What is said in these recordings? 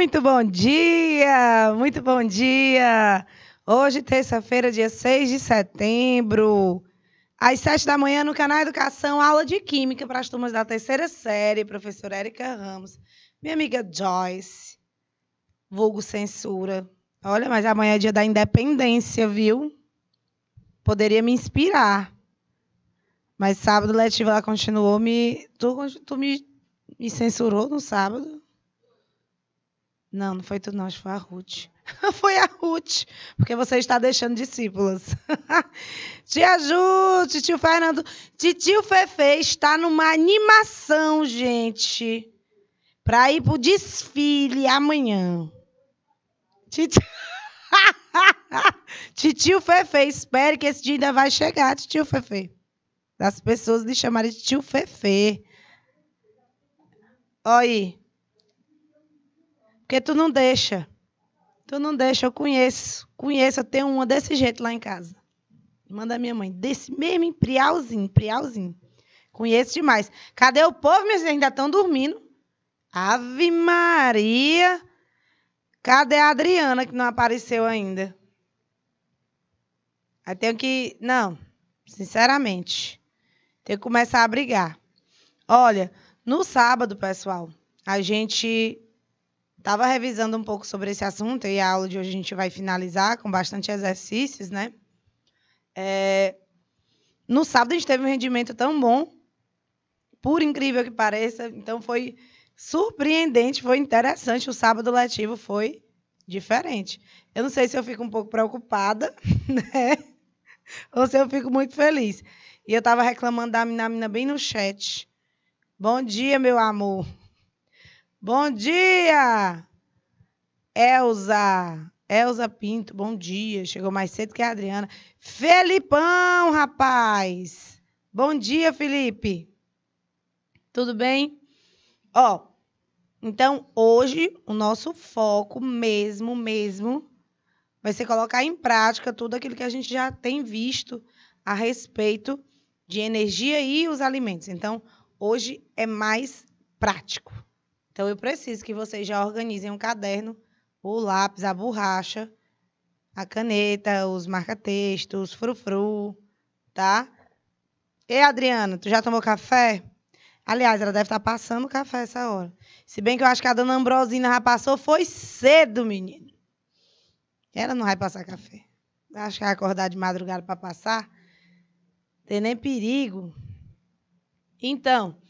Muito bom dia! Muito bom dia! Hoje, terça-feira, dia 6 de setembro, às 7 da manhã, no canal Educação, aula de Química para as turmas da terceira série, professora Érica Ramos, minha amiga Joyce, vulgo censura. Olha, mas amanhã é dia da independência, viu? Poderia me inspirar. Mas sábado letivo ela continuou me. Tu, tu me, me censurou no sábado? Não, não foi tu não, foi a Ruth. foi a Ruth, porque você está deixando discípulos. Tia Ju, tio Fernando, tio Fefe está numa animação, gente, para ir pro desfile amanhã. Titio... titio Fefe, espere que esse dia ainda vai chegar, Tio Fefe. Das pessoas lhe chamarem de tio Fefe. Olha aí. Porque tu não deixa. Tu não deixa, eu conheço. Conheço, eu tenho uma desse jeito lá em casa. Manda minha mãe, desse mesmo em priauzinho, priauzinho. Conheço demais. Cadê o povo, meus filhos? Ainda estão dormindo. Ave Maria. Cadê a Adriana que não apareceu ainda? Aí tenho que. Não, sinceramente. Tenho que começar a brigar. Olha, no sábado, pessoal, a gente Estava revisando um pouco sobre esse assunto e a aula de hoje a gente vai finalizar com bastante exercícios, né? É... No sábado a gente teve um rendimento tão bom, por incrível que pareça, então foi surpreendente, foi interessante. O sábado letivo foi diferente. Eu não sei se eu fico um pouco preocupada, né? Ou se eu fico muito feliz. E eu estava reclamando da mina, mina bem no chat. Bom dia, meu amor. Bom dia! Elza. Elza Pinto, bom dia. Chegou mais cedo que a Adriana. Felipão, rapaz! Bom dia, Felipe. Tudo bem? Ó, então hoje o nosso foco mesmo, mesmo, vai ser colocar em prática tudo aquilo que a gente já tem visto a respeito de energia e os alimentos. Então, hoje é mais prático. Então eu preciso que vocês já organizem um caderno, o lápis, a borracha, a caneta, os marca-textos, frufru, tá? Ei, Adriana, tu já tomou café? Aliás, ela deve estar tá passando café essa hora. Se bem que eu acho que a dona Ambrosina já passou, foi cedo, menino. Ela não vai passar café. Acho que vai acordar de madrugada para passar. Tem nem perigo. Então,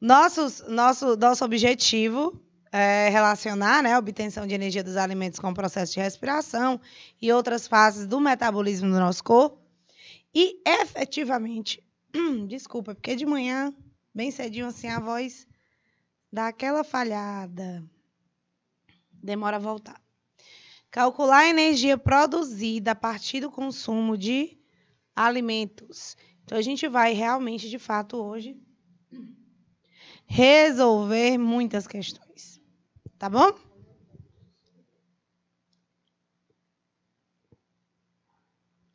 nossos, nosso, nosso objetivo é relacionar né, a obtenção de energia dos alimentos com o processo de respiração e outras fases do metabolismo do nosso corpo. E efetivamente, hum, desculpa, porque de manhã, bem cedinho assim, a voz dá aquela falhada, demora a voltar. Calcular a energia produzida a partir do consumo de alimentos. Então, a gente vai realmente, de fato, hoje resolver muitas questões. Tá bom?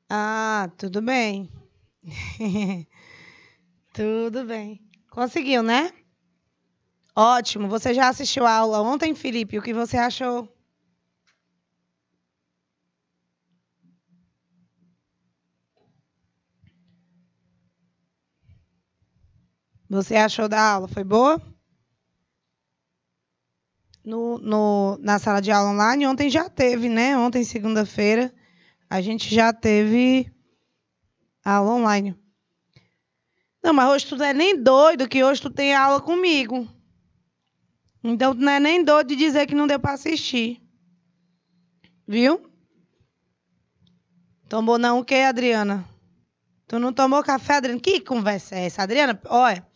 Ah, tudo bem. tudo bem. Conseguiu, né? Ótimo. Você já assistiu a aula ontem, Felipe? O que você achou? Você achou da aula? Foi boa? No, no, na sala de aula online, ontem já teve, né? Ontem, segunda-feira, a gente já teve aula online. Não, mas hoje tu não é nem doido que hoje tu tem aula comigo. Então tu não é nem doido de dizer que não deu para assistir. Viu? Tomou não o quê, Adriana? Tu não tomou café, Adriana? Que conversa é essa, Adriana? Olha.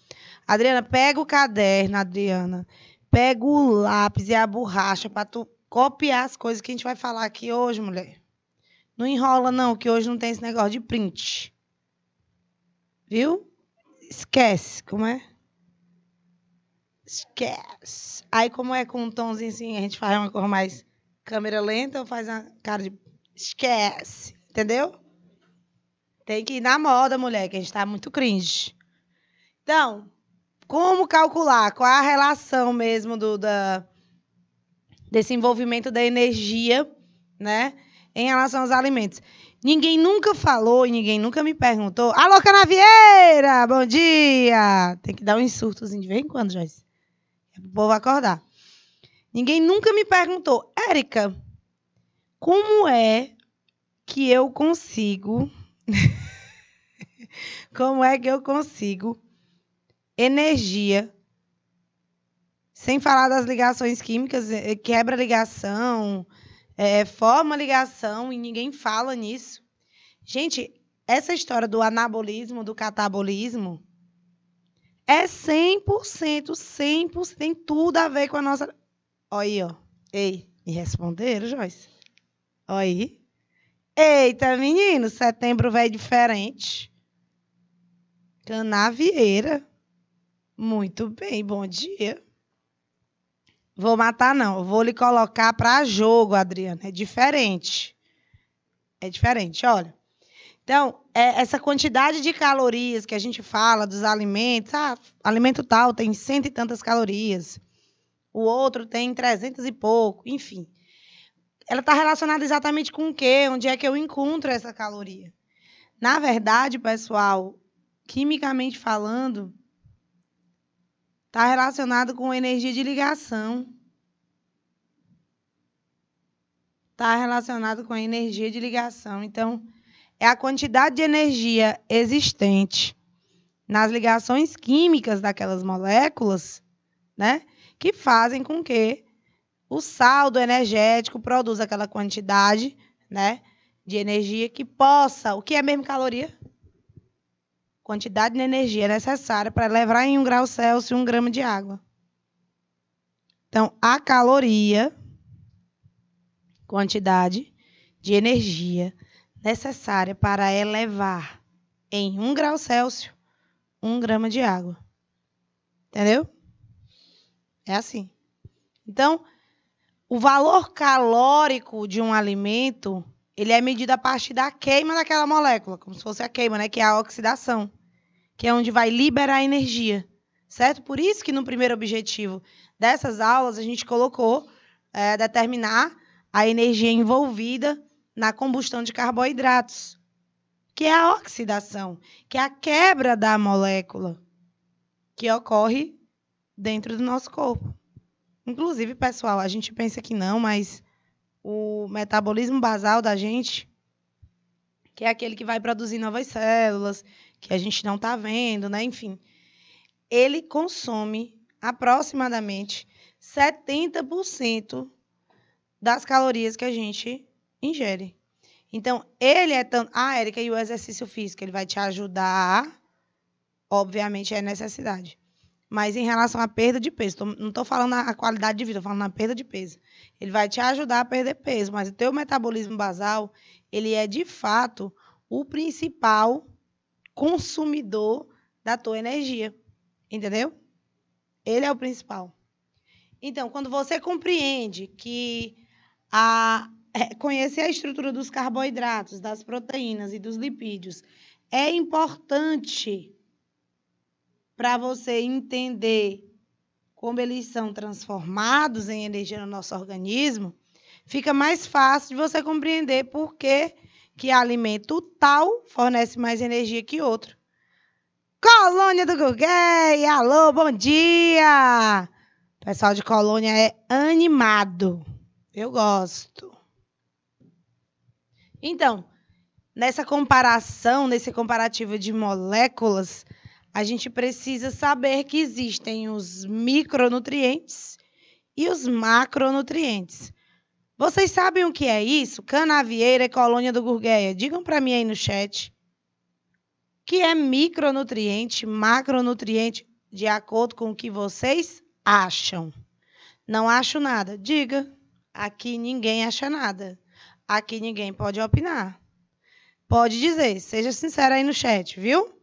Adriana, pega o caderno, Adriana. Pega o lápis e a borracha para tu copiar as coisas que a gente vai falar aqui hoje, mulher. Não enrola, não, que hoje não tem esse negócio de print. Viu? Esquece, como é? Esquece. Aí, como é com um tomzinho assim, a gente faz uma cor mais câmera lenta ou faz uma cara de. Esquece. Entendeu? Tem que ir na moda, mulher, que a gente tá muito cringe. Então, como calcular qual é a relação mesmo do, da, desse envolvimento da energia, né, em relação aos alimentos. Ninguém nunca falou e ninguém nunca me perguntou. Alô, Canavieira! Bom dia! Tem que dar um insurtozinho de vez em quando, Joyce. É pro povo acordar. Ninguém nunca me perguntou, Érica, como é que eu consigo. como é que eu consigo energia. Sem falar das ligações químicas, eh, quebra ligação, é, forma ligação, e ninguém fala nisso. Gente, essa história do anabolismo, do catabolismo, é 100%, 100%, tem tudo a ver com a nossa. Olha aí, ó. Ei, me responderam, Joyce? Olha aí. Eita, menino, setembro vai diferente. Canavieira. Muito bem, bom dia. Vou matar, não. Vou lhe colocar para jogo, Adriana. É diferente. É diferente, olha. Então, é essa quantidade de calorias que a gente fala dos alimentos, ah, alimento tal tem cento e tantas calorias, o outro tem trezentas e pouco, enfim. Ela está relacionada exatamente com o quê? Onde é que eu encontro essa caloria? Na verdade, pessoal, quimicamente falando, Está relacionado com energia de ligação. Está relacionado com a energia de ligação. Então, é a quantidade de energia existente nas ligações químicas daquelas moléculas, né? Que fazem com que o saldo energético produza aquela quantidade, né? De energia que possa. O que é mesmo caloria? quantidade de energia necessária para levar em 1 grau Celsius um grama de água. Então, a caloria, quantidade de energia necessária para elevar em 1 grau Celsius um grama de água. Entendeu? É assim. Então, o valor calórico de um alimento ele é medido a partir da queima daquela molécula, como se fosse a queima, né? Que é a oxidação, que é onde vai liberar energia, certo? Por isso que no primeiro objetivo dessas aulas a gente colocou é, determinar a energia envolvida na combustão de carboidratos, que é a oxidação, que é a quebra da molécula que ocorre dentro do nosso corpo. Inclusive, pessoal, a gente pensa que não, mas o metabolismo basal da gente, que é aquele que vai produzir novas células, que a gente não está vendo, né? Enfim, ele consome aproximadamente 70% das calorias que a gente ingere. Então, ele é tanto. Ah, Érica, e o exercício físico? Ele vai te ajudar. Obviamente, é necessidade. Mas em relação à perda de peso, tô, não estou falando a qualidade de vida, estou falando na perda de peso. Ele vai te ajudar a perder peso, mas o teu metabolismo basal, ele é de fato o principal consumidor da tua energia. Entendeu? Ele é o principal. Então, quando você compreende que a, é, conhecer a estrutura dos carboidratos, das proteínas e dos lipídios é importante para você entender como eles são transformados em energia no nosso organismo, fica mais fácil de você compreender por que, que alimento tal fornece mais energia que outro. Colônia do Gurguei! Alô, bom dia! O pessoal de Colônia é animado. Eu gosto. Então, nessa comparação, nesse comparativo de moléculas, a gente precisa saber que existem os micronutrientes e os macronutrientes. Vocês sabem o que é isso? Canavieira e colônia do Gurgueia. Digam para mim aí no chat. Que é micronutriente, macronutriente, de acordo com o que vocês acham. Não acho nada. Diga. Aqui ninguém acha nada. Aqui ninguém pode opinar. Pode dizer, seja sincero aí no chat, viu?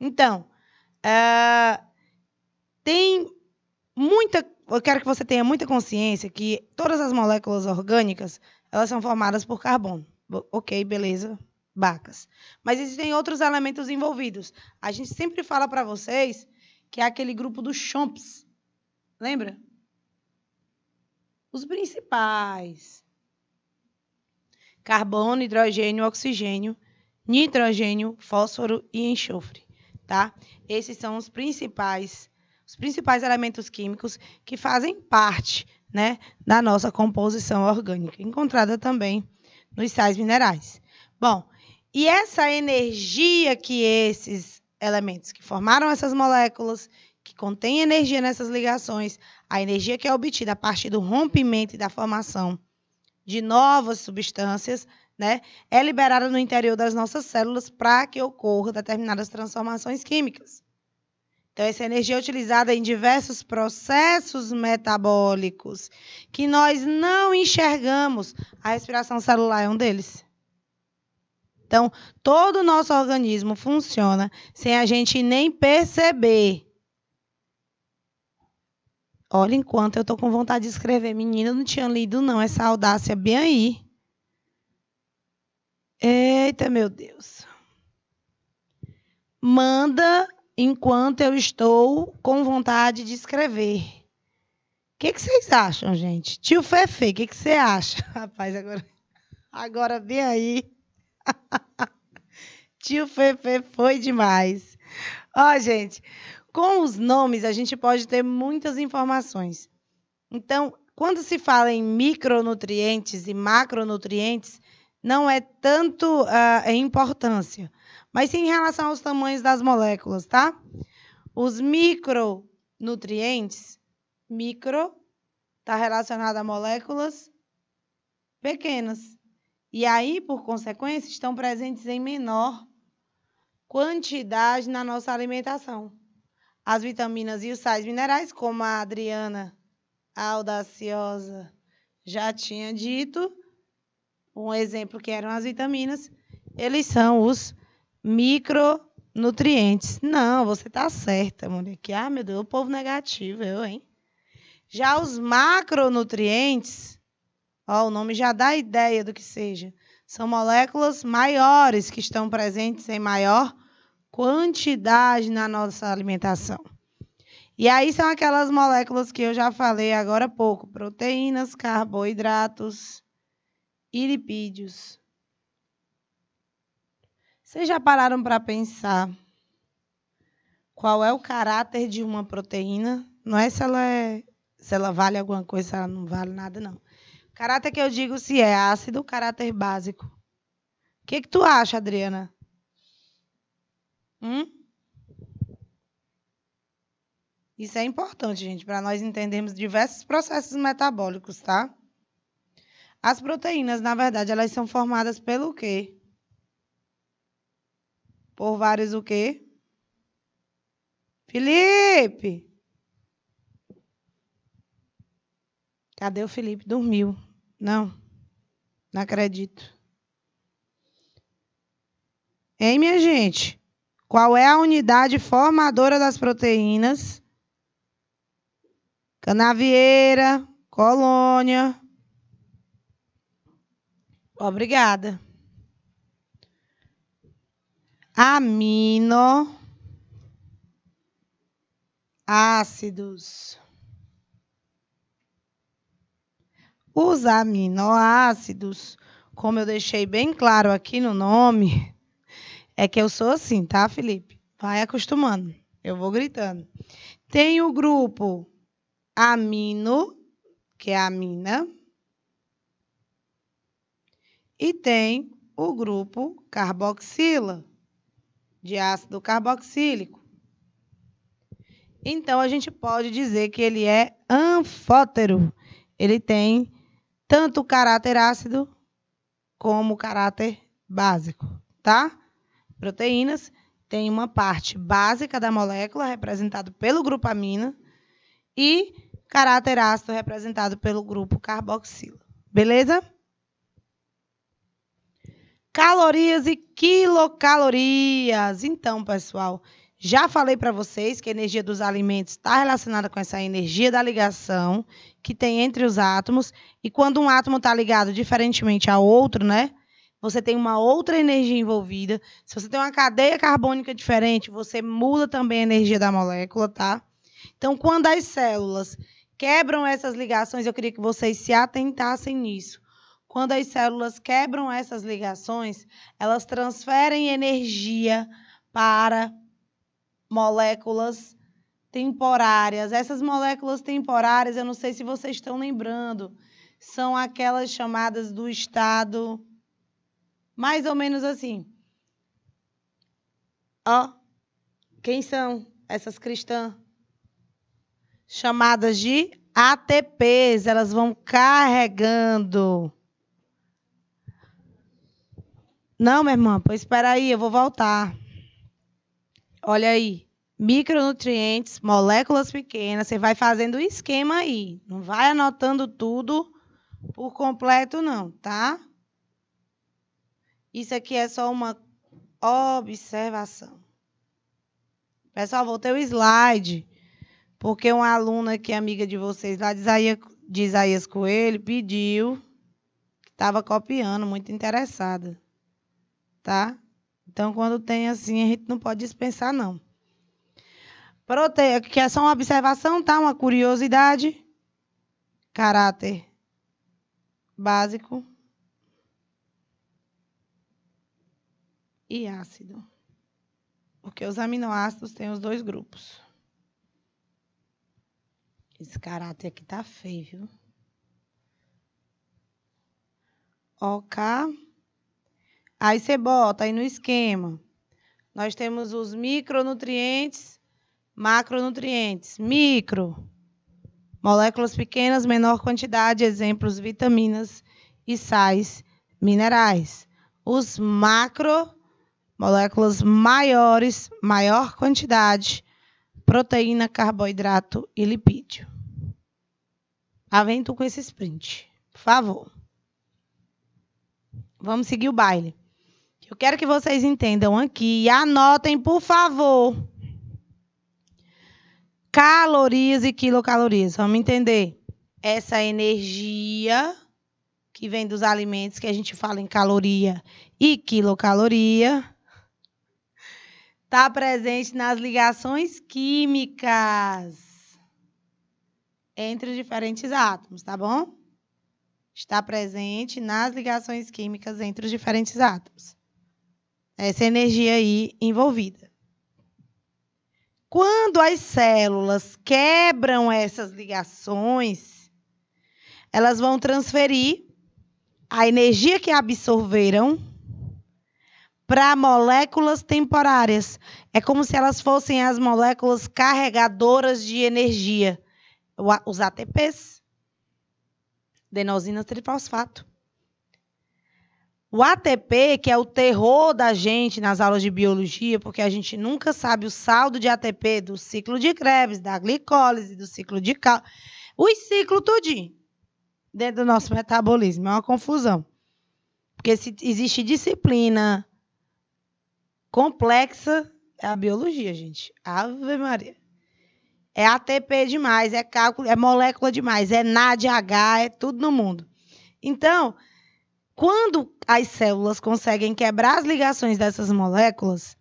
Então, ah, tem muita. Eu quero que você tenha muita consciência que todas as moléculas orgânicas elas são formadas por carbono. Ok, beleza, bacas. Mas existem outros elementos envolvidos. A gente sempre fala para vocês que é aquele grupo dos chomps. Lembra? Os principais: carbono, hidrogênio, oxigênio, nitrogênio, fósforo e enxofre tá? Esses são os principais os principais elementos químicos que fazem parte, né, da nossa composição orgânica, encontrada também nos sais minerais. Bom, e essa energia que esses elementos que formaram essas moléculas, que contém energia nessas ligações, a energia que é obtida a partir do rompimento e da formação de novas substâncias, né, é liberada no interior das nossas células para que ocorram determinadas transformações químicas. Então, essa energia é utilizada em diversos processos metabólicos que nós não enxergamos. A respiração celular é um deles. Então, todo o nosso organismo funciona sem a gente nem perceber. Olha, enquanto eu estou com vontade de escrever, menina, não tinha lido, não. Essa audácia é bem aí. Eita, meu Deus. Manda enquanto eu estou com vontade de escrever. O que, que, vocês acham, gente? Tio Fefe, o que, que, você acha? Rapaz, agora, agora vem aí. Tio Fefe foi demais. Ó, gente, com os nomes a gente pode ter muitas informações. Então, quando se fala em micronutrientes e macronutrientes, não é tanto uh, em importância, mas sim em relação aos tamanhos das moléculas, tá? Os micronutrientes, micro, está relacionado a moléculas pequenas. E aí, por consequência, estão presentes em menor quantidade na nossa alimentação. As vitaminas e os sais minerais, como a Adriana audaciosa já tinha dito, um exemplo que eram as vitaminas, eles são os micronutrientes. Não, você está certa, moleque. Ah, meu Deus, o povo negativo, eu, hein? Já os macronutrientes, ó, o nome já dá ideia do que seja. São moléculas maiores que estão presentes em maior quantidade na nossa alimentação. E aí são aquelas moléculas que eu já falei agora há pouco: proteínas, carboidratos, Iripídios. Vocês já pararam para pensar qual é o caráter de uma proteína? Não é se ela, é, se ela vale alguma coisa, se ela não vale nada, não. O caráter que eu digo se é ácido ou caráter básico. O que, que tu acha, Adriana? Hum? Isso é importante, gente, para nós entendermos diversos processos metabólicos, tá? As proteínas, na verdade, elas são formadas pelo quê? Por vários o quê? Felipe! Cadê o Felipe? Dormiu. Não. Não acredito. Hein, minha gente? Qual é a unidade formadora das proteínas? Canavieira, colônia. Obrigada. Amino ácidos. Os aminoácidos, como eu deixei bem claro aqui no nome, é que eu sou assim, tá, Felipe? Vai acostumando. Eu vou gritando. Tem o grupo amino, que é amina, e tem o grupo carboxila, de ácido carboxílico. Então, a gente pode dizer que ele é anfótero. Ele tem tanto caráter ácido como caráter básico, tá? Proteínas têm uma parte básica da molécula, representado pelo grupo amina, e caráter ácido, representado pelo grupo carboxila. Beleza? calorias e quilocalorias. Então, pessoal, já falei para vocês que a energia dos alimentos está relacionada com essa energia da ligação que tem entre os átomos. E quando um átomo está ligado diferentemente a outro, né? Você tem uma outra energia envolvida. Se você tem uma cadeia carbônica diferente, você muda também a energia da molécula, tá? Então, quando as células quebram essas ligações, eu queria que vocês se atentassem nisso. Quando as células quebram essas ligações, elas transferem energia para moléculas temporárias. Essas moléculas temporárias, eu não sei se vocês estão lembrando, são aquelas chamadas do estado mais ou menos assim. Ó, quem são essas cristãs? Chamadas de ATPs, elas vão carregando não, minha irmã, pois espera aí, eu vou voltar. Olha aí, micronutrientes, moléculas pequenas, você vai fazendo o esquema aí. Não vai anotando tudo por completo, não, tá? Isso aqui é só uma observação. Pessoal, voltei o slide, porque uma aluna que é amiga de vocês lá, de Isaías, de Isaías Coelho, pediu, que estava copiando, muito interessada tá? Então, quando tem assim, a gente não pode dispensar, não. Prote... É que é só uma observação, tá? Uma curiosidade. Caráter básico. E ácido. Porque os aminoácidos têm os dois grupos. Esse caráter aqui tá feio, viu? OK. Aí você bota aí no esquema. Nós temos os micronutrientes, macronutrientes. Micro, moléculas pequenas, menor quantidade, exemplos, vitaminas e sais minerais. Os macro, moléculas maiores, maior quantidade, proteína, carboidrato e lipídio. Avento com esse sprint, por favor. Vamos seguir o baile. Eu quero que vocês entendam aqui e anotem, por favor. Calorias e quilocalorias. Vamos entender essa energia que vem dos alimentos, que a gente fala em caloria e quilocaloria, está presente nas ligações químicas entre os diferentes átomos, tá bom? Está presente nas ligações químicas entre os diferentes átomos essa energia aí envolvida. Quando as células quebram essas ligações, elas vão transferir a energia que absorveram para moléculas temporárias. É como se elas fossem as moléculas carregadoras de energia, os ATPs, adenosina trifosfato. O ATP, que é o terror da gente nas aulas de biologia, porque a gente nunca sabe o saldo de ATP do ciclo de Krebs, da glicólise, do ciclo de cal, os ciclos tudinho dentro do nosso metabolismo, é uma confusão. Porque se existe disciplina complexa é a biologia, gente. Ave Maria. É ATP demais, é cálculo, é molécula demais, é NADH, é tudo no mundo. Então, quando as células conseguem quebrar as ligações dessas moléculas,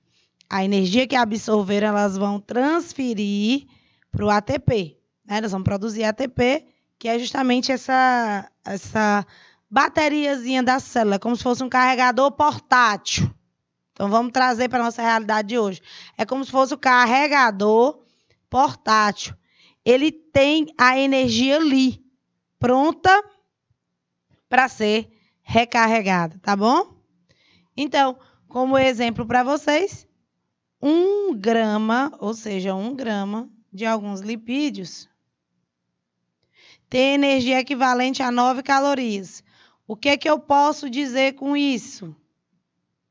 a energia que absorveram elas vão transferir para o ATP. Né? Elas vão produzir ATP, que é justamente essa, essa bateriazinha da célula, como se fosse um carregador portátil. Então vamos trazer para a nossa realidade de hoje. É como se fosse o carregador portátil. Ele tem a energia ali, pronta para ser recarregada, tá bom? Então, como exemplo para vocês, um grama, ou seja, um grama de alguns lipídios tem energia equivalente a 9 calorias. O que que eu posso dizer com isso? O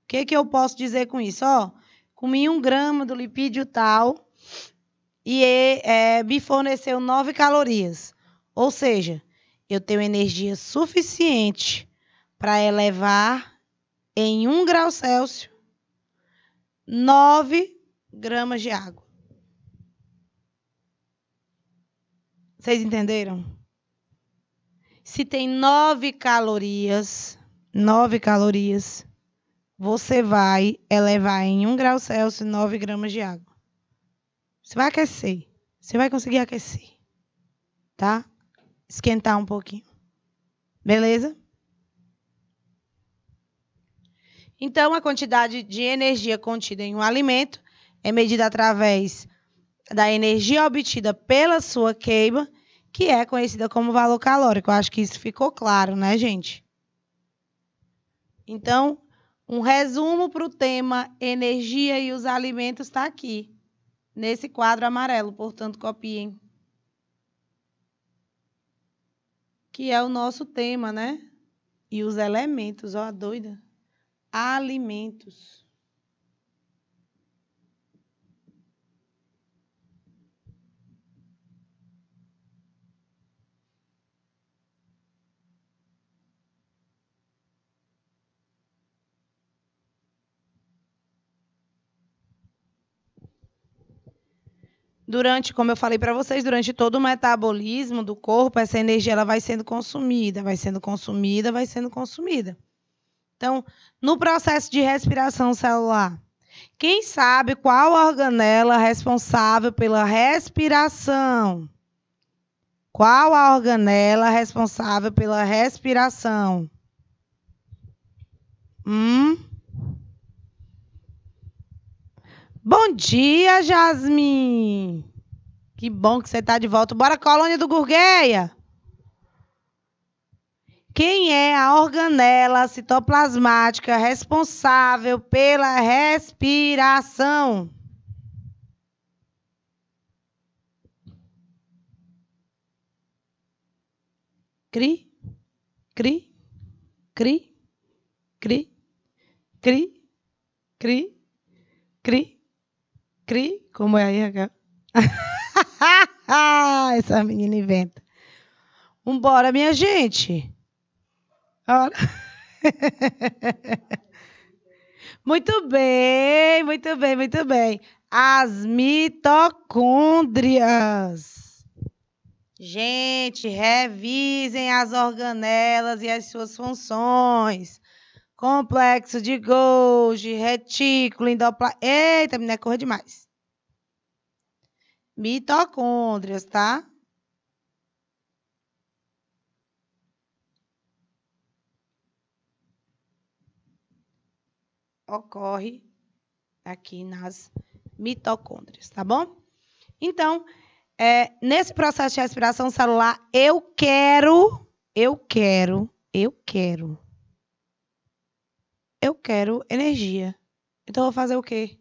que que eu posso dizer com isso? Ó, comi um grama do lipídio tal e é, é me forneceu 9 calorias. Ou seja, eu tenho energia suficiente para elevar em 1 grau Celsius 9 gramas de água. Vocês entenderam? Se tem 9 calorias, 9 calorias, você vai elevar em 1 grau Celsius 9 gramas de água. Você vai aquecer. Você vai conseguir aquecer. Tá? Esquentar um pouquinho. Beleza? Então, a quantidade de energia contida em um alimento é medida através da energia obtida pela sua queima, que é conhecida como valor calórico. Eu acho que isso ficou claro, né, gente? Então, um resumo para o tema energia e os alimentos está aqui, nesse quadro amarelo, portanto, copiem. Que é o nosso tema, né? E os elementos, ó, a doida alimentos. durante, como eu falei para vocês, durante todo o metabolismo do corpo, essa energia ela vai sendo consumida, vai sendo consumida, vai sendo consumida. Então, no processo de respiração celular, quem sabe qual organela responsável pela respiração? Qual a organela responsável pela respiração? Hum? Bom dia, Jasmine. Que bom que você está de volta. Bora, colônia do Gurgueia! Quem é a organela citoplasmática responsável pela respiração? Cri, cri, cri, cri, cri, cri, cri, cri. Como é aí, Essa menina inventa. Vambora, minha gente. Ora... muito bem, muito bem, muito bem. As mitocôndrias. Gente, revisem as organelas e as suas funções. Complexo de Golgi, retículo, endopla... Eita, menina, corre demais. Mitocôndrias, tá? ocorre aqui nas mitocôndrias, tá bom? Então, é, nesse processo de respiração celular, eu quero, eu quero, eu quero, eu quero energia. Então, eu vou fazer o quê?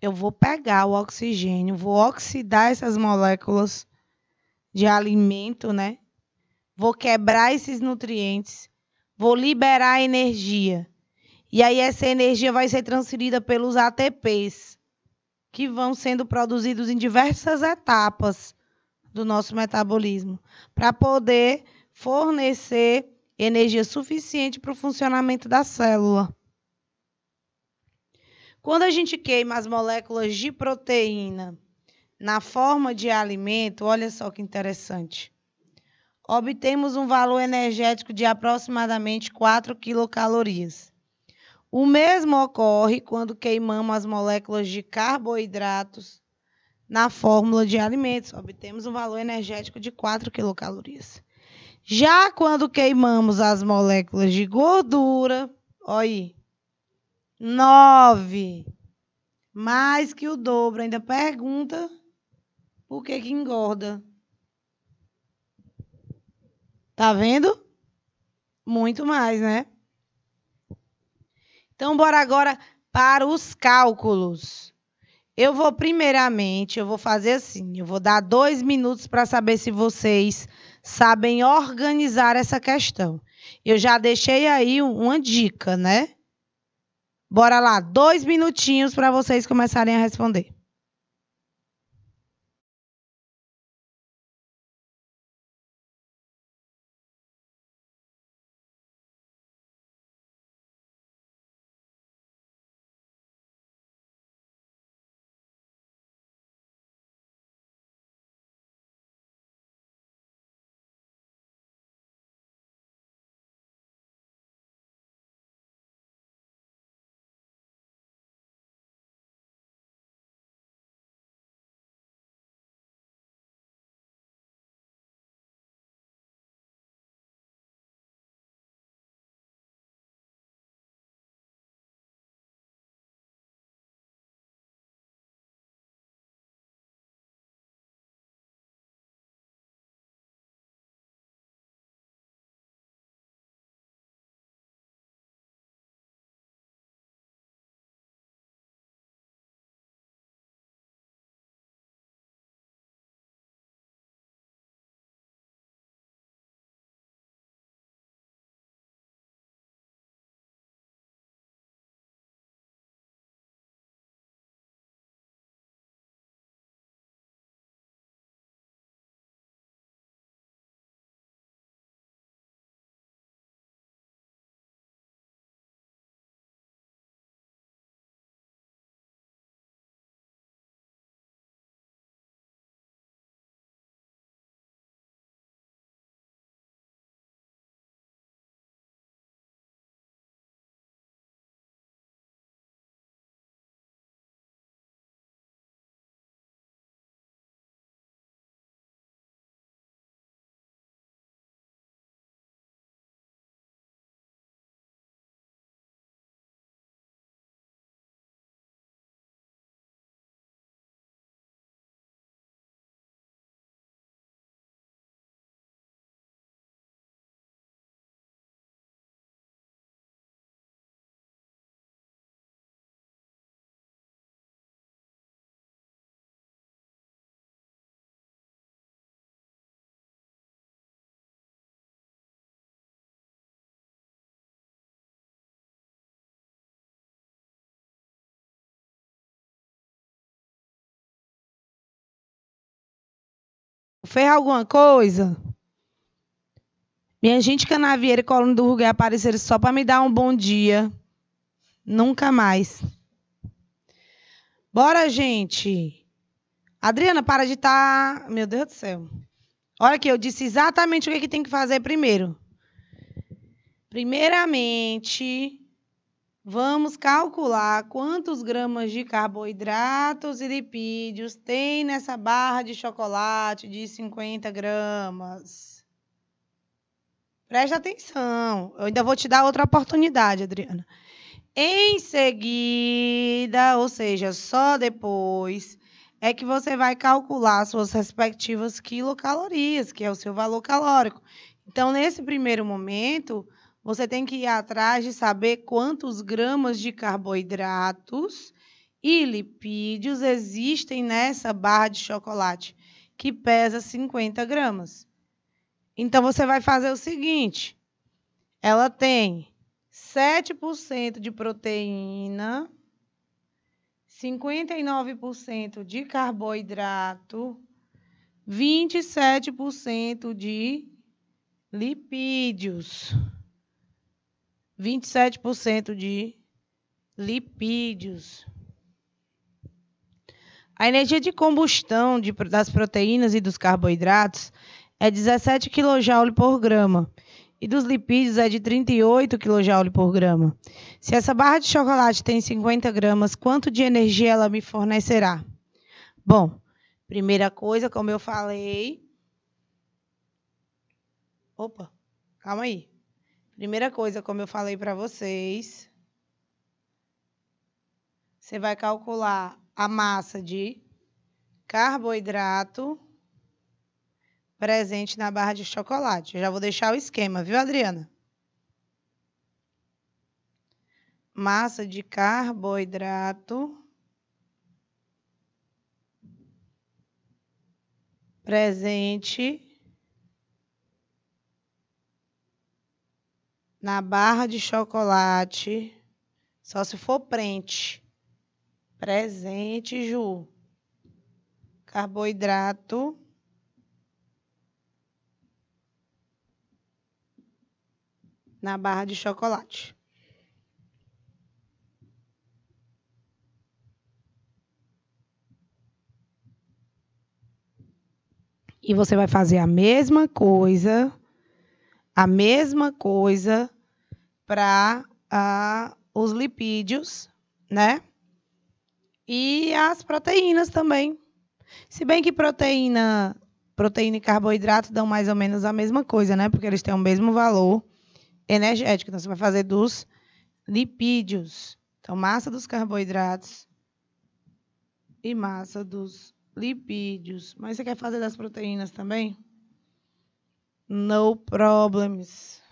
Eu vou pegar o oxigênio, vou oxidar essas moléculas de alimento, né? Vou quebrar esses nutrientes, vou liberar energia. E aí essa energia vai ser transferida pelos ATPs, que vão sendo produzidos em diversas etapas do nosso metabolismo, para poder fornecer energia suficiente para o funcionamento da célula. Quando a gente queima as moléculas de proteína na forma de alimento, olha só que interessante. Obtemos um valor energético de aproximadamente 4 quilocalorias. O mesmo ocorre quando queimamos as moléculas de carboidratos na fórmula de alimentos. Obtemos um valor energético de 4 quilocalorias. Já quando queimamos as moléculas de gordura, olha 9, mais que o dobro. Ainda pergunta por que, que engorda. Tá vendo? Muito mais, né? Então, bora agora para os cálculos. Eu vou, primeiramente, eu vou fazer assim: eu vou dar dois minutos para saber se vocês sabem organizar essa questão. Eu já deixei aí uma dica, né? Bora lá, dois minutinhos para vocês começarem a responder. fez alguma coisa? Minha gente canavieira e coluna do Rugué apareceram só para me dar um bom dia. Nunca mais. Bora, gente. Adriana, para de estar. Tá... Meu Deus do céu. Olha aqui, eu disse exatamente o que, é que tem que fazer primeiro. Primeiramente, Vamos calcular quantos gramas de carboidratos e lipídios tem nessa barra de chocolate de 50 gramas. Preste atenção, eu ainda vou te dar outra oportunidade, Adriana. Em seguida, ou seja, só depois, é que você vai calcular suas respectivas quilocalorias, que é o seu valor calórico. Então, nesse primeiro momento, você tem que ir atrás de saber quantos gramas de carboidratos e lipídios existem nessa barra de chocolate, que pesa 50 gramas. Então, você vai fazer o seguinte: ela tem 7% de proteína, 59% de carboidrato, 27% de lipídios. 27% de lipídios. A energia de combustão de, das proteínas e dos carboidratos é 17 kJ por grama e dos lipídios é de 38 kJ por grama. Se essa barra de chocolate tem 50 gramas, quanto de energia ela me fornecerá? Bom, primeira coisa, como eu falei. Opa, calma aí. Primeira coisa, como eu falei para vocês, você vai calcular a massa de carboidrato presente na barra de chocolate. Eu já vou deixar o esquema, viu, Adriana? Massa de carboidrato presente na barra de chocolate, só se for prente. Presente, Ju. Carboidrato. Na barra de chocolate. E você vai fazer a mesma coisa a mesma coisa para os lipídios, né? E as proteínas também. Se bem que proteína, proteína e carboidrato dão mais ou menos a mesma coisa, né? Porque eles têm o mesmo valor energético. Então, você vai fazer dos lipídios. Então, massa dos carboidratos e massa dos lipídios. Mas você quer fazer das proteínas também? No problems.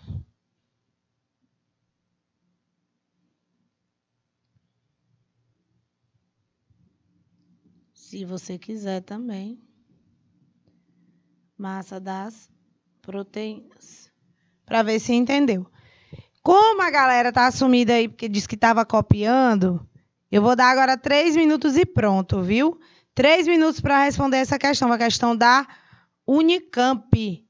Se você quiser também, massa das proteínas. Para ver se entendeu. Como a galera tá assumida aí porque disse que tava copiando, eu vou dar agora três minutos e pronto, viu? Três minutos para responder essa questão, a questão da Unicamp.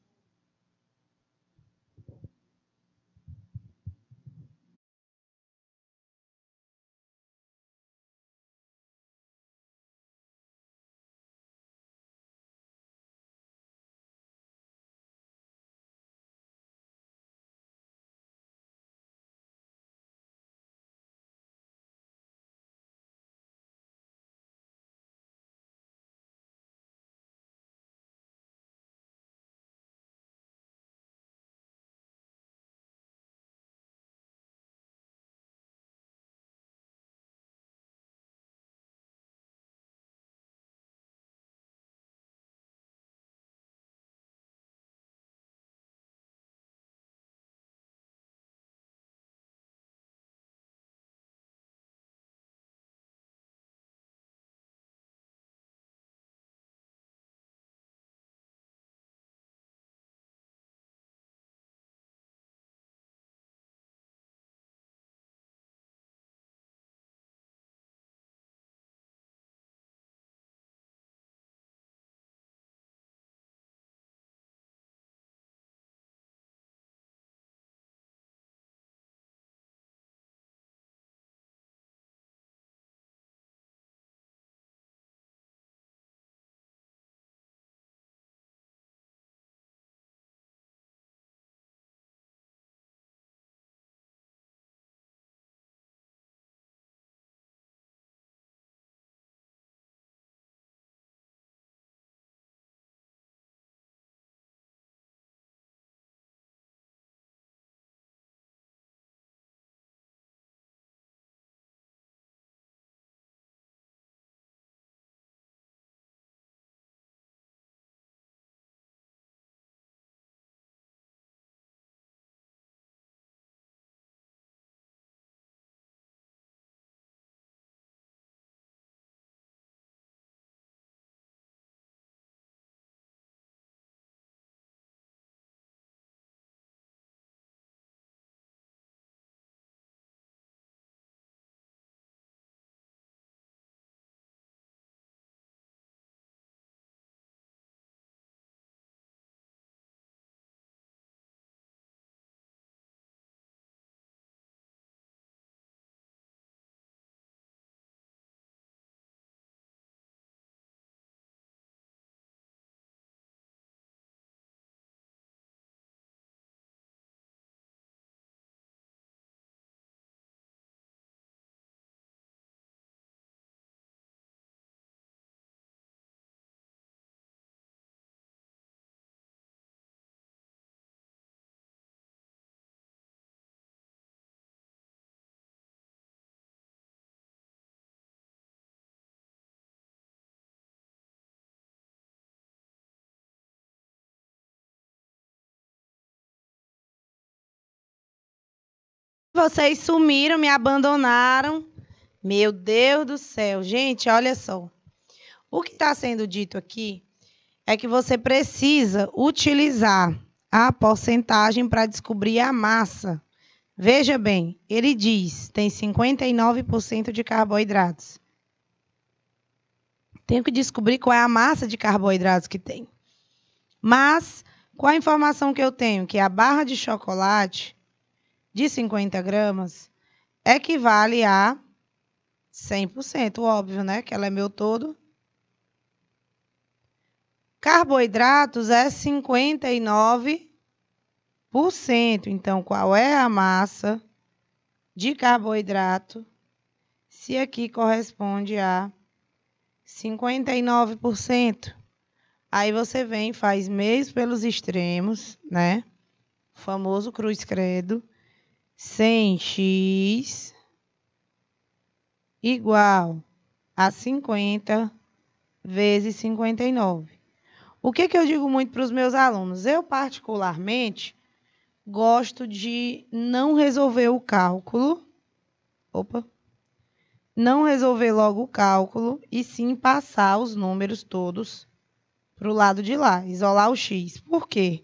Vocês sumiram, me abandonaram. Meu Deus do céu. Gente, olha só. O que está sendo dito aqui é que você precisa utilizar a porcentagem para descobrir a massa. Veja bem, ele diz: tem 59% de carboidratos. Tenho que descobrir qual é a massa de carboidratos que tem. Mas, qual a informação que eu tenho? Que a barra de chocolate de 50 gramas equivale a 100%, óbvio, né? Que ela é meu todo. Carboidratos é 59%. Então, qual é a massa de carboidrato? Se aqui corresponde a 59%. Aí você vem, faz meios pelos extremos, né? O famoso cruz credo. 100x igual a 50 vezes 59. O que, é que eu digo muito para os meus alunos? Eu, particularmente, gosto de não resolver o cálculo. Opa! Não resolver logo o cálculo e sim passar os números todos para o lado de lá, isolar o x. Por quê?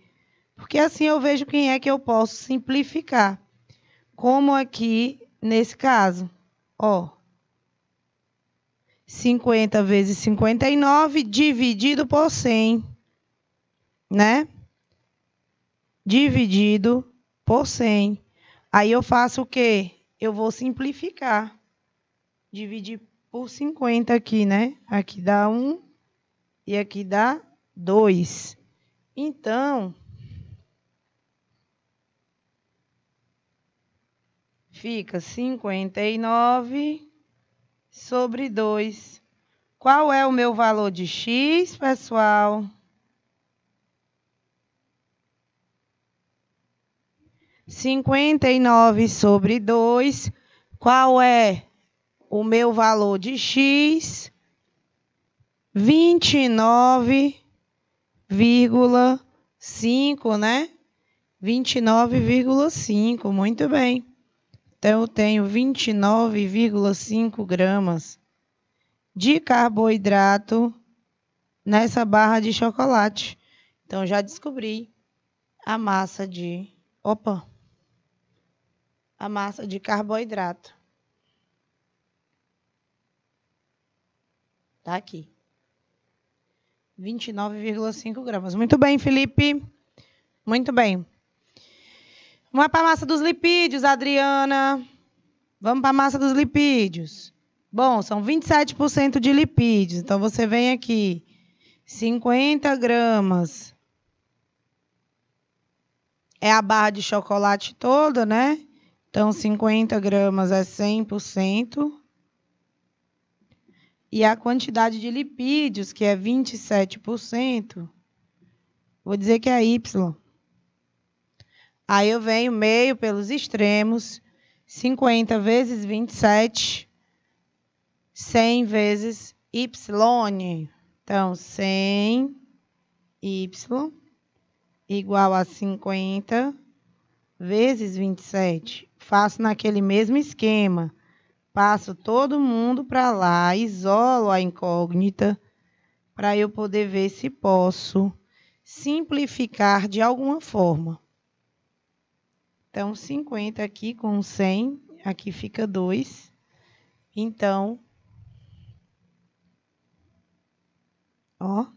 Porque assim eu vejo quem é que eu posso simplificar como aqui nesse caso, ó. 50 vezes 59 dividido por 100, né? Dividido por 100. Aí eu faço o quê? Eu vou simplificar. Dividir por 50 aqui, né? Aqui dá 1 e aqui dá 2. Então, fica 59 sobre 2. Qual é o meu valor de x, pessoal? Cinquenta e nove sobre dois. Qual é o meu valor de x? Vinte e nove vírgula cinco, né? Vinte e nove vírgula cinco. Muito bem. Então, eu tenho 29,5 gramas de carboidrato nessa barra de chocolate. Então, já descobri a massa de. Opa! A massa de carboidrato. Tá aqui. 29,5 gramas. Muito bem, Felipe. Muito bem. Vamos para a massa dos lipídios, Adriana. Vamos para a massa dos lipídios. Bom, são 27% de lipídios. Então você vem aqui. 50 gramas. É a barra de chocolate toda, né? Então, 50 gramas é 100%. E a quantidade de lipídios, que é 27%, vou dizer que é Y. Aí eu venho meio pelos extremos, 50 vezes 27, 100 vezes y. Então, 100 y igual a 50 vezes 27. Faço naquele mesmo esquema. Passo todo mundo para lá, isolo a incógnita para eu poder ver se posso simplificar de alguma forma. Então, 50 aqui com 100, aqui fica 2. Então, ó.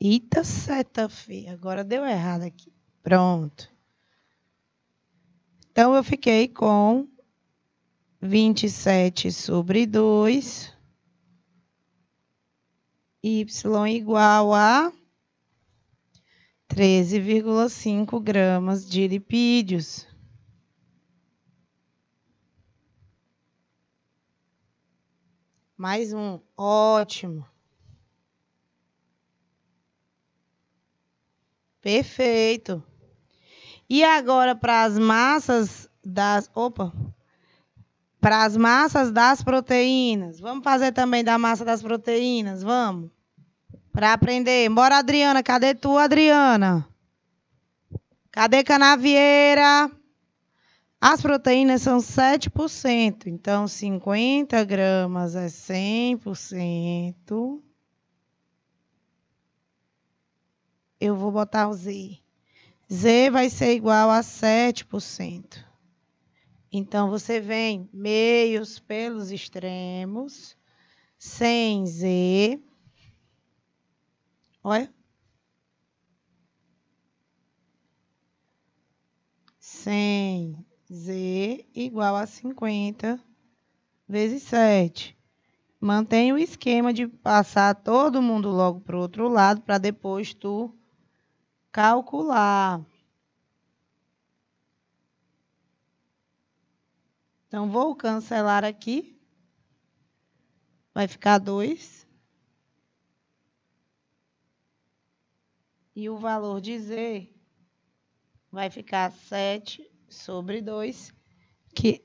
Eita seta feia, agora deu errado aqui. Pronto. Então, eu fiquei com 27 sobre 2, y igual a 13,5 gramas de lipídios. Mais um, ótimo. Perfeito. E agora para as massas das, opa, para as massas das proteínas. Vamos fazer também da massa das proteínas, vamos. Pra aprender. Bora, Adriana. Cadê tu, Adriana? Cadê canavieira? As proteínas são 7%. Então, 50 gramas é 100%. Eu vou botar o Z. Z vai ser igual a 7%. Então, você vem meios pelos extremos, sem Z, Olha. É? Z igual a 50 vezes 7. Mantém o esquema de passar todo mundo logo para o outro lado para depois tu calcular. Então, vou cancelar aqui. Vai ficar 2. E o valor de Z vai ficar 7 sobre 2. Que...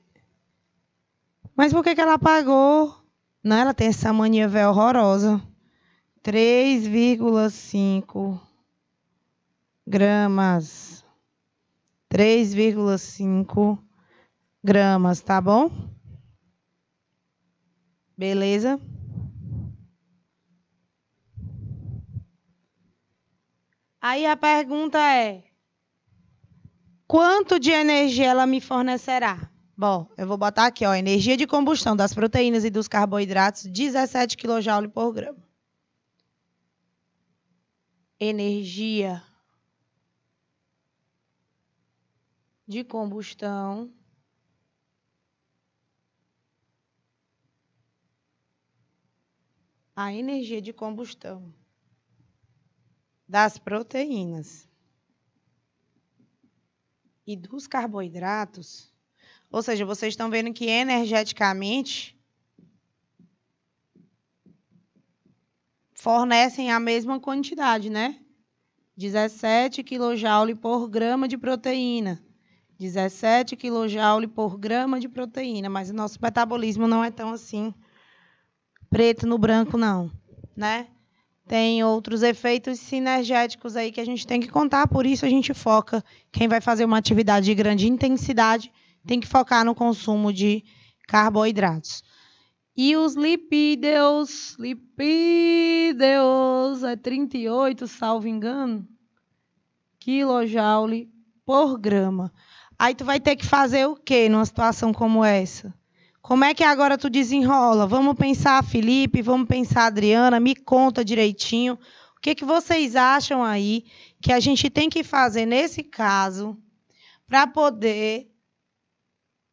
Mas por que, que ela pagou? Não, ela tem essa mania véia horrorosa. 3,5 gramas. 3,5 gramas, tá bom? Beleza? Aí a pergunta é: quanto de energia ela me fornecerá? Bom, eu vou botar aqui, ó, energia de combustão das proteínas e dos carboidratos, 17 kJ por grama. Energia de combustão a energia de combustão das proteínas e dos carboidratos. Ou seja, vocês estão vendo que energeticamente fornecem a mesma quantidade, né? 17 kJ por grama de proteína. 17 kJ por grama de proteína, mas o nosso metabolismo não é tão assim preto no branco não, né? tem outros efeitos sinergéticos aí que a gente tem que contar, por isso a gente foca. Quem vai fazer uma atividade de grande intensidade tem que focar no consumo de carboidratos. E os lipídeos, lipídeos é 38, salvo engano, quilojoule por grama. Aí tu vai ter que fazer o quê numa situação como essa? Como é que agora tu desenrola? Vamos pensar, Felipe, vamos pensar, Adriana, me conta direitinho. O que, que vocês acham aí que a gente tem que fazer nesse caso para poder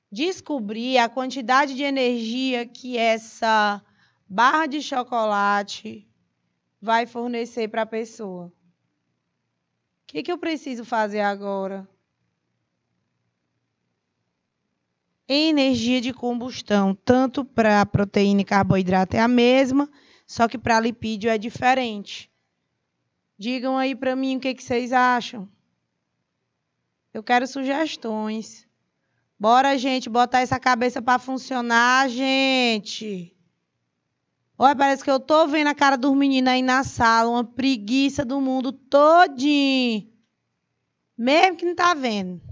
descobrir a quantidade de energia que essa barra de chocolate vai fornecer para a pessoa? O que, que eu preciso fazer agora? em energia de combustão, tanto para proteína e carboidrato é a mesma, só que para lipídio é diferente. Digam aí para mim o que, que vocês acham. Eu quero sugestões. Bora, gente, botar essa cabeça para funcionar, gente. Olha, parece que eu tô vendo a cara dos meninos aí na sala, uma preguiça do mundo todinho. Mesmo que não tá vendo.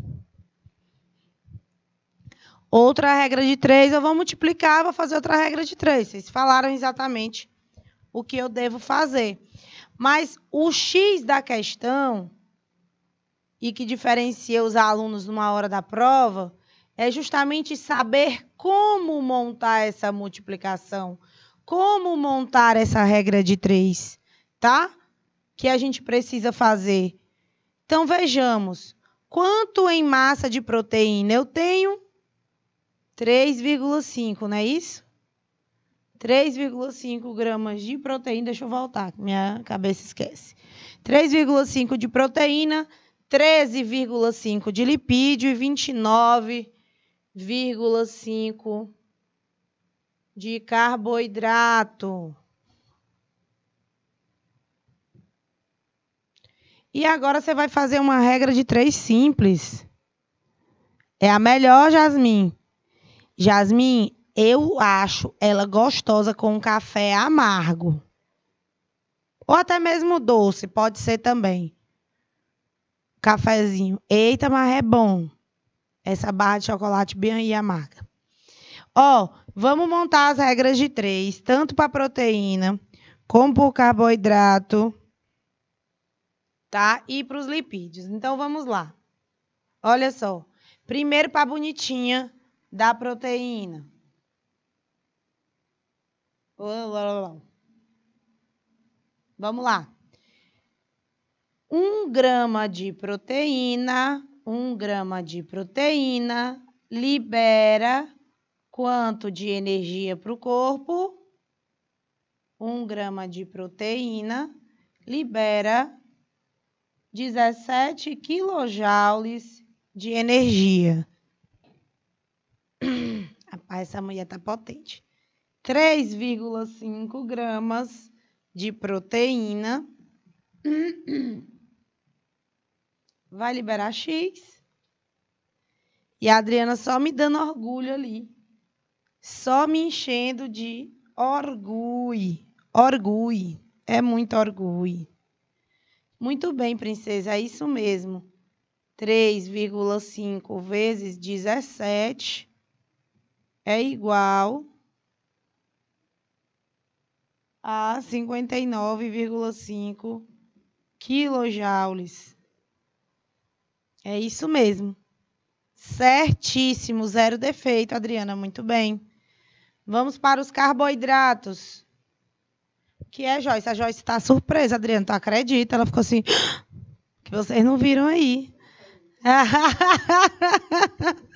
Outra regra de três, eu vou multiplicar, vou fazer outra regra de três. Vocês falaram exatamente o que eu devo fazer. Mas o X da questão, e que diferencia os alunos numa hora da prova, é justamente saber como montar essa multiplicação, como montar essa regra de três, tá? Que a gente precisa fazer. Então vejamos, quanto em massa de proteína eu tenho? 3,5, não é isso? 3,5 gramas de proteína. Deixa eu voltar, minha cabeça esquece. 3,5 de proteína, 13,5 de lipídio e 29,5 de carboidrato. E agora você vai fazer uma regra de três simples. É a melhor, Jasmin. Jasmin, eu acho ela gostosa com café amargo. Ou até mesmo doce, pode ser também. Cafezinho. Eita, mas é bom. Essa barra de chocolate bem aí amarga. Ó, vamos montar as regras de três, tanto para proteína como para carboidrato, tá? E para os lipídios. Então vamos lá. Olha só. Primeiro para bonitinha, da proteína. Vamos lá. Um grama de proteína, um grama de proteína libera quanto de energia para o corpo? Um grama de proteína libera 17 quilojoules de energia. Rapaz, essa mulher tá potente. 3,5 gramas de proteína. Vai liberar X. E a Adriana só me dando orgulho ali. Só me enchendo de orgulho. Orgulho. É muito orgulho. Muito bem, princesa, é isso mesmo. 3,5 vezes 17 é igual a 59,5 quilojoules. É isso mesmo. Certíssimo, zero defeito, Adriana, muito bem. Vamos para os carboidratos. Que é Joyce. A Joyce está surpresa, Adriana, tu acredita? Ela ficou assim, ah, que vocês não viram aí.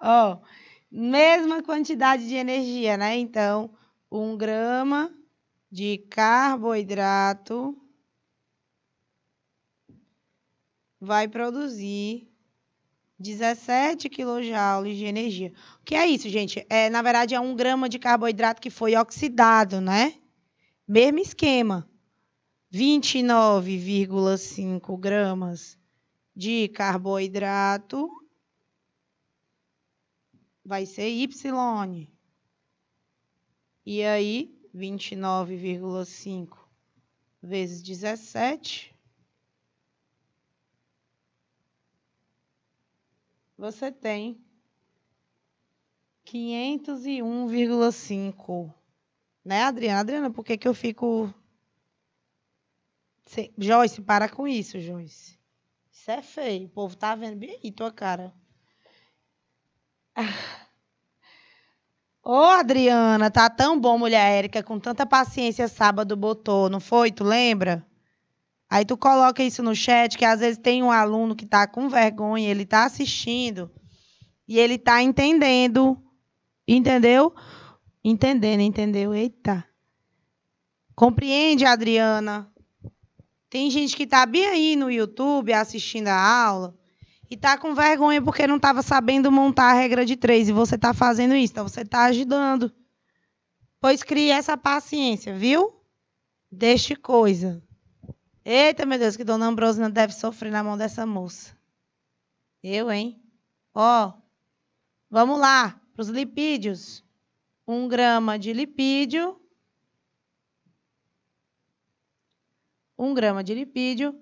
Ó, oh, mesma quantidade de energia, né? Então, um grama de carboidrato vai produzir 17 kJ de energia. O que é isso, gente? É, na verdade, é um grama de carboidrato que foi oxidado, né? Mesmo esquema. 29,5 gramas de carboidrato vai ser Y. E aí, 29,5 vezes 17. Você tem 501,5. Né, Adriana? Adriana, por que, que eu fico. Joyce, para com isso, Joyce. Isso é feio. O povo tá vendo bem aí tua cara. Ô, oh, Adriana, tá tão bom, mulher Érica, com tanta paciência sábado botou, não foi? Tu lembra? Aí tu coloca isso no chat, que às vezes tem um aluno que tá com vergonha, ele tá assistindo e ele tá entendendo. Entendeu? Entendendo, entendeu? Eita. Compreende, Adriana? Tem gente que tá bem aí no YouTube assistindo a aula e tá com vergonha porque não estava sabendo montar a regra de três e você tá fazendo isso, então você tá ajudando. Pois crie essa paciência, viu? Deixe coisa. Eita, meu Deus, que Dona Ambrosina deve sofrer na mão dessa moça. Eu, hein? Ó, vamos lá para os lipídios. Um grama de lipídio. Um grama de lipídio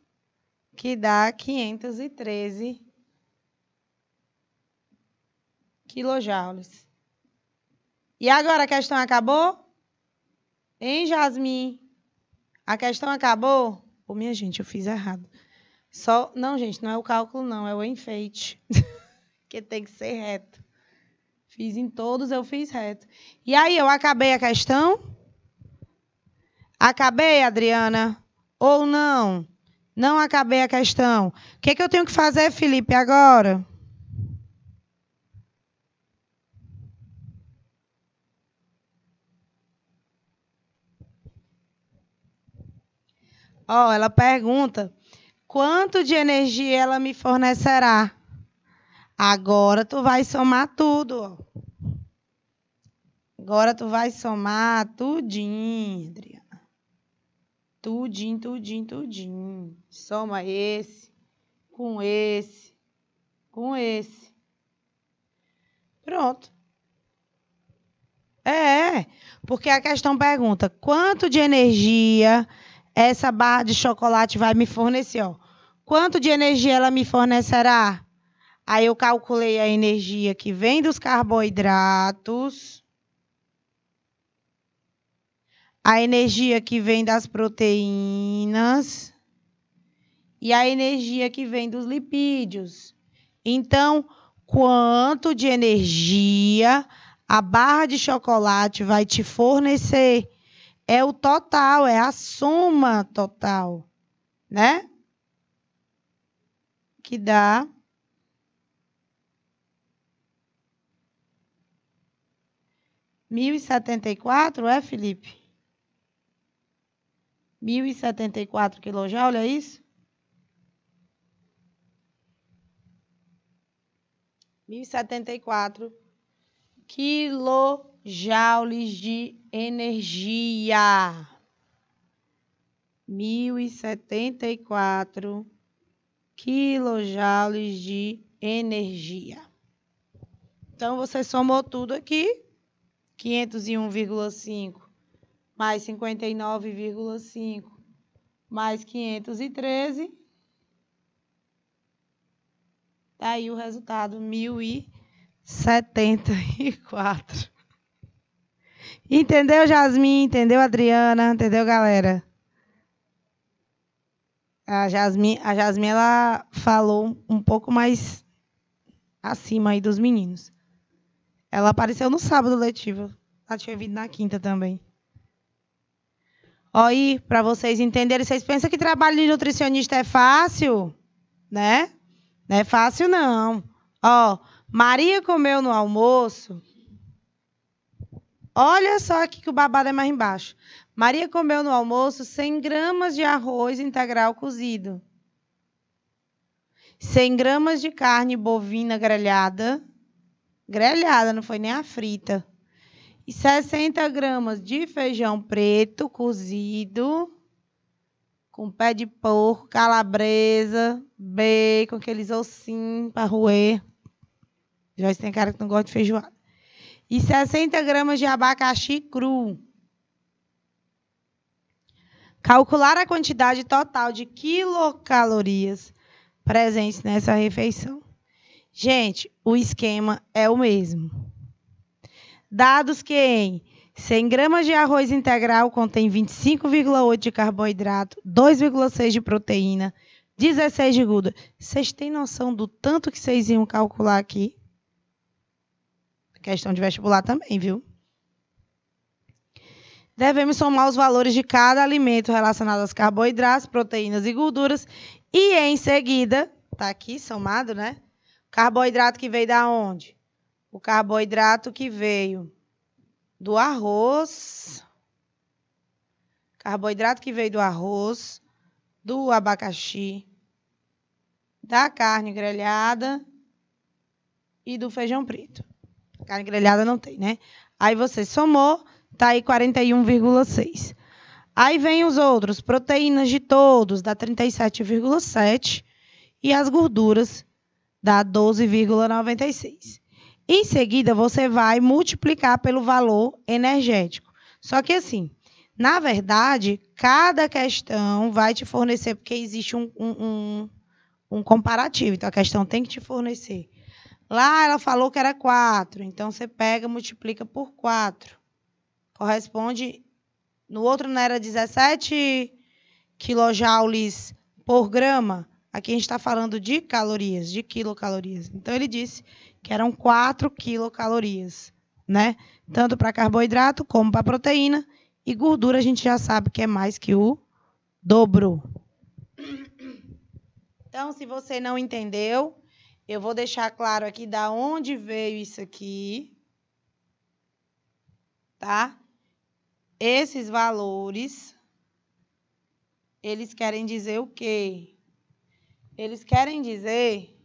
que dá 513 quilojoules. E agora a questão acabou? Hein, Jasmin? A questão acabou? Pô, minha gente, eu fiz errado. Só, não, gente, não é o cálculo, não, é o enfeite. que tem que ser reto. Fiz em todos, eu fiz reto. E aí, eu acabei a questão? Acabei, Adriana? Ou não? Não acabei a questão. O que, é que eu tenho que fazer, Felipe, agora? Ó, oh, ela pergunta quanto de energia ela me fornecerá. Agora tu vai somar tudo. Agora tu vai somar tudinho, Adriana. Tudinho, tudinho, tudinho. Soma esse com esse com esse. Pronto. É, porque a questão pergunta: quanto de energia essa barra de chocolate vai me fornecer? Ó? Quanto de energia ela me fornecerá? Aí eu calculei a energia que vem dos carboidratos a energia que vem das proteínas e a energia que vem dos lipídios. Então, quanto de energia a barra de chocolate vai te fornecer? É o total, é a soma total, né? Que dá mil e setenta e quatro, é, Felipe? 1.074 kJ, é isso? 1.074 quilojoules de energia. 1.074 quilojoules de energia. Então, você somou tudo aqui. 501,5 mais 59,5 mais 513. Tá aí o resultado, 1074. Entendeu, Jasmin? Entendeu, Adriana? Entendeu, galera? A Jasmin, a Jasmin ela falou um pouco mais acima aí dos meninos. Ela apareceu no sábado letivo. Ela tinha vindo na quinta também. Aí, para vocês entenderem, vocês pensam que trabalho de nutricionista é fácil, né? Não é fácil, não. Ó, Maria comeu no almoço. Olha só aqui que o babado é mais embaixo. Maria comeu no almoço 100 gramas de arroz integral cozido, 100 gramas de carne bovina grelhada. Grelhada, não foi nem a frita e 60 gramas de feijão preto cozido, com pé de porco, calabresa, bacon, aqueles ossinhos para roer. Joyce tem cara que não gosta de feijoada. E 60 gramas de abacaxi cru. Calcular a quantidade total de quilocalorias presentes nessa refeição. Gente, o esquema é o mesmo. Dados que em 100 gramas de arroz integral contém 25,8 de carboidrato, 2,6 de proteína, 16 de gordura. Vocês têm noção do tanto que vocês iam calcular aqui? Questão de vestibular também, viu? Devemos somar os valores de cada alimento relacionado aos carboidratos, proteínas e gorduras. E em seguida, tá aqui somado, né? Carboidrato que veio da onde? o carboidrato que veio do arroz, carboidrato que veio do arroz, do abacaxi, da carne grelhada e do feijão preto. Carne grelhada não tem, né? Aí você somou, tá aí 41,6. Aí vem os outros, proteínas de todos dá 37,7 e as gorduras dá 12,96. Em seguida, você vai multiplicar pelo valor energético. Só que assim, na verdade, cada questão vai te fornecer, porque existe um, um, um, comparativo, então a questão tem que te fornecer. Lá ela falou que era 4, então você pega, multiplica por 4. Corresponde, no outro não era 17 quilojoules por grama. Aqui a gente está falando de calorias, de quilocalorias. Então ele disse que eram 4 quilocalorias, né? Tanto para carboidrato como para proteína. E gordura a gente já sabe que é mais que o dobro. Então, se você não entendeu, eu vou deixar claro aqui da onde veio isso aqui. Tá? Esses valores, eles querem dizer o quê? Eles querem dizer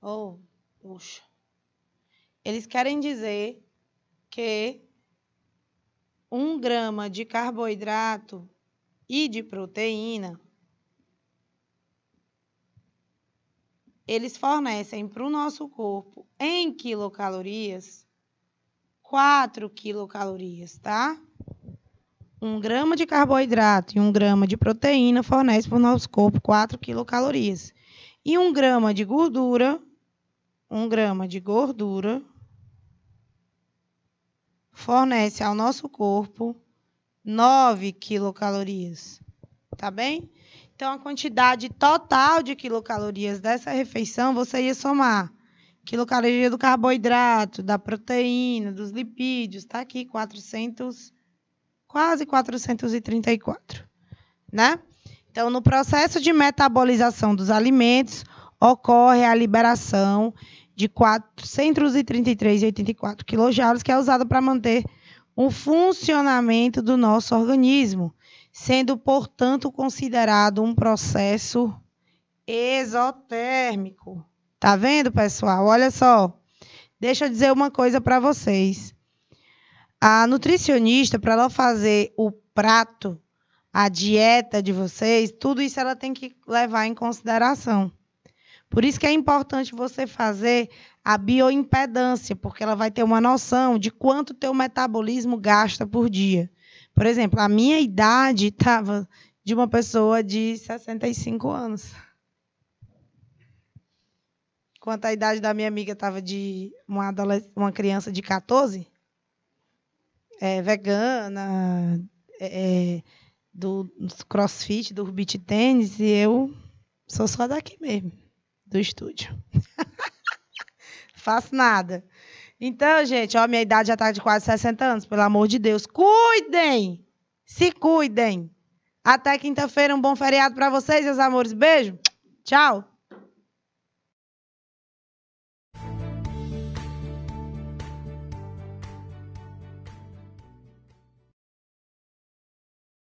ou oh, Puxa. Eles querem dizer que um grama de carboidrato e de proteína eles fornecem para o nosso corpo em quilocalorias 4 quilocalorias, tá? Um grama de carboidrato e um grama de proteína fornecem para o nosso corpo 4 quilocalorias. E um grama de gordura 1 grama de gordura fornece ao nosso corpo 9 quilocalorias, tá bem? Então, a quantidade total de quilocalorias dessa refeição você ia somar. Quilocaloria do carboidrato, da proteína, dos lipídios, tá aqui 400, quase 434, né? Então, no processo de metabolização dos alimentos, ocorre a liberação de 433,84 kJ, que é usado para manter o funcionamento do nosso organismo, sendo, portanto, considerado um processo exotérmico. Tá vendo, pessoal? Olha só. Deixa eu dizer uma coisa para vocês. A nutricionista, para ela fazer o prato, a dieta de vocês, tudo isso ela tem que levar em consideração. Por isso que é importante você fazer a bioimpedância, porque ela vai ter uma noção de quanto teu metabolismo gasta por dia. Por exemplo, a minha idade estava de uma pessoa de 65 anos. Quanto a idade da minha amiga estava de uma, uma criança de 14, é, vegana, é, é do crossfit, do beat tênis, e eu sou só daqui mesmo do estúdio. Faço nada. Então, gente, ó, minha idade já tá de quase 60 anos, pelo amor de Deus. Cuidem! Se cuidem! Até quinta-feira, um bom feriado para vocês, meus amores. Beijo. Tchau.